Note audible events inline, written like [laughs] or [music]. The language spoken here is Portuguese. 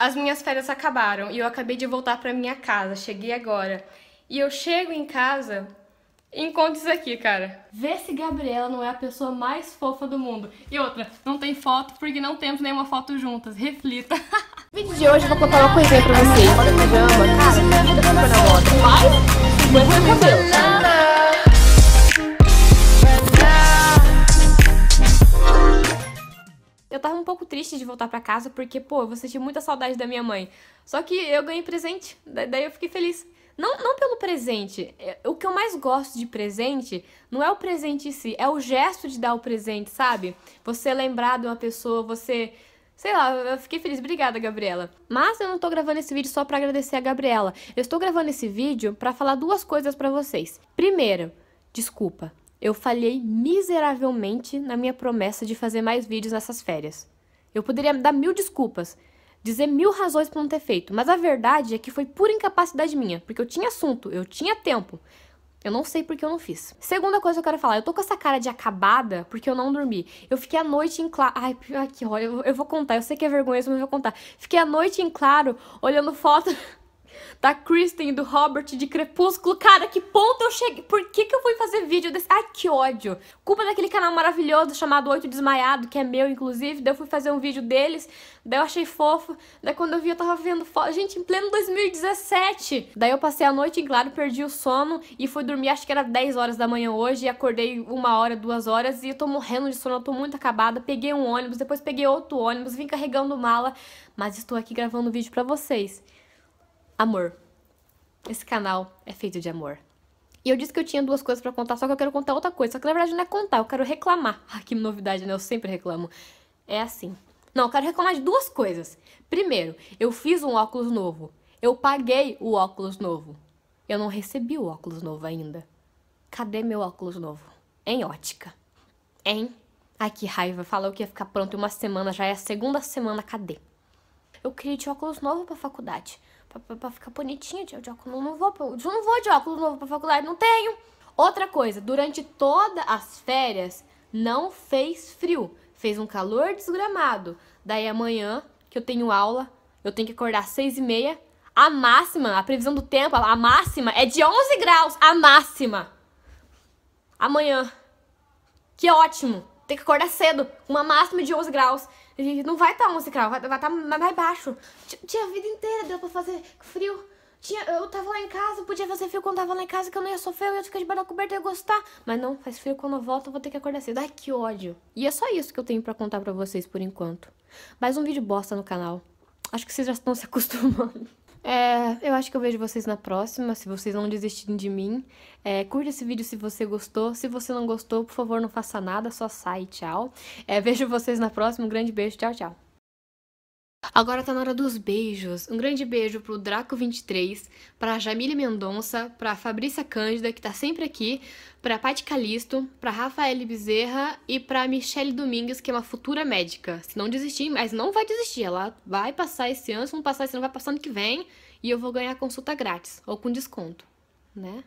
As minhas férias acabaram e eu acabei de voltar para minha casa, cheguei agora. E eu chego em casa e encontro isso aqui, cara. Vê se Gabriela não é a pessoa mais fofa do mundo. E outra, não tem foto porque não temos nenhuma foto juntas. Reflita. No [laughs] vídeo de hoje eu vou contar uma coisinha pra vocês. Olha, caramba, cara, minha vida tá ficando na moda. Mas, mas meu cabelo. eu tava um pouco triste de voltar para casa, porque, pô, eu senti muita saudade da minha mãe. Só que eu ganhei presente, daí eu fiquei feliz. Não, não pelo presente. É, o que eu mais gosto de presente não é o presente em si, é o gesto de dar o presente, sabe? Você lembrar de uma pessoa, você Sei lá, eu fiquei feliz. Obrigada, Gabriela. Mas eu não tô gravando esse vídeo só para agradecer a Gabriela. Eu estou gravando esse vídeo para falar duas coisas para vocês. Primeiro, desculpa. Eu falhei miseravelmente na minha promessa de fazer mais vídeos nessas férias. Eu poderia dar mil desculpas, dizer mil razões para não ter feito, mas a verdade é que foi pura incapacidade minha, porque eu tinha assunto, eu tinha tempo. Eu não sei porque eu não fiz. Segunda coisa que eu quero falar, eu tô com essa cara de acabada porque eu não dormi. Eu fiquei a noite em claro. Ai, que olha, eu, eu vou contar, eu sei que é vergonhoso, mas eu vou contar. Fiquei a noite em claro, olhando foto da Kristen e do Robert de Crepúsculo. Cara, que ponto eu cheguei? Por que, que eu fui fazer vídeo desse? Ai, que ódio. Culpa daquele canal maravilhoso chamado Oito Desmaiado, que é meu, inclusive. Daí eu fui fazer um vídeo deles, daí eu achei fofo. Daí quando eu vi, eu tava vendo foto. Gente, em pleno 2017. Daí eu passei a noite em claro, perdi o sono e fui dormir, acho que era 10 horas da manhã hoje. E acordei uma hora, duas horas e eu tô morrendo de sono, eu tô muito acabada. Peguei um ônibus, depois peguei outro ônibus, vim carregando mala. Mas estou aqui gravando vídeo pra vocês amor. Esse canal é feito de amor. E eu disse que eu tinha duas coisas para contar, só que eu quero contar outra coisa. Só que na verdade não é contar, eu quero reclamar. Ai, [laughs] ah, que novidade, né? Eu sempre reclamo. É assim. Não, eu quero reclamar de duas coisas. Primeiro, eu fiz um óculos novo. Eu paguei o óculos novo. Eu não recebi o óculos novo ainda. Cadê meu óculos novo? Em ótica. Hein? Ai, que raiva. Falou que ia ficar pronto em uma semana, já é a segunda semana, cadê? Eu queria de óculos novo pra faculdade pra, pra, pra ficar bonitinho, de, de óculos. Não vou, eu não vou de óculos novo pra faculdade, não tenho. Outra coisa, durante todas as férias não fez frio, fez um calor desgramado. Daí amanhã, que eu tenho aula, eu tenho que acordar às seis e meia. A máxima, a previsão do tempo, a máxima é de 11 graus, a máxima. Amanhã. Que ótimo! Tem que acordar cedo, uma máxima de 11 graus. E não vai estar tá 11 graus, vai estar tá mais baixo. Tinha a vida inteira, deu pra fazer frio. Tinha, eu tava lá em casa, podia fazer frio quando tava lá em casa, que eu não ia sofrer, eu ia ficar de barra coberta, e ia gostar. Mas não, faz frio quando eu volto, eu vou ter que acordar cedo. Ai, que ódio. E é só isso que eu tenho pra contar pra vocês por enquanto. Mais um vídeo bosta no canal. Acho que vocês já estão se acostumando. É, eu acho que eu vejo vocês na próxima, se vocês não desistirem de mim. É, curte esse vídeo se você gostou. Se você não gostou, por favor, não faça nada, só sai, tchau. É, [laughs] vejo vocês na próxima, um grande beijo, tchau, tchau. Agora tá na hora dos beijos. Um grande beijo pro Draco23, pra Jamile Mendonça, pra Fabrícia Cândida, que tá sempre aqui, pra Paty Calisto, pra Rafaele Bezerra e pra Michelle Domingues, que é uma futura médica. Se não desistir, mas não vai desistir, ela vai passar esse ano, se não passar esse ano, vai passar ano que vem, e eu vou ganhar consulta grátis, ou com desconto, né?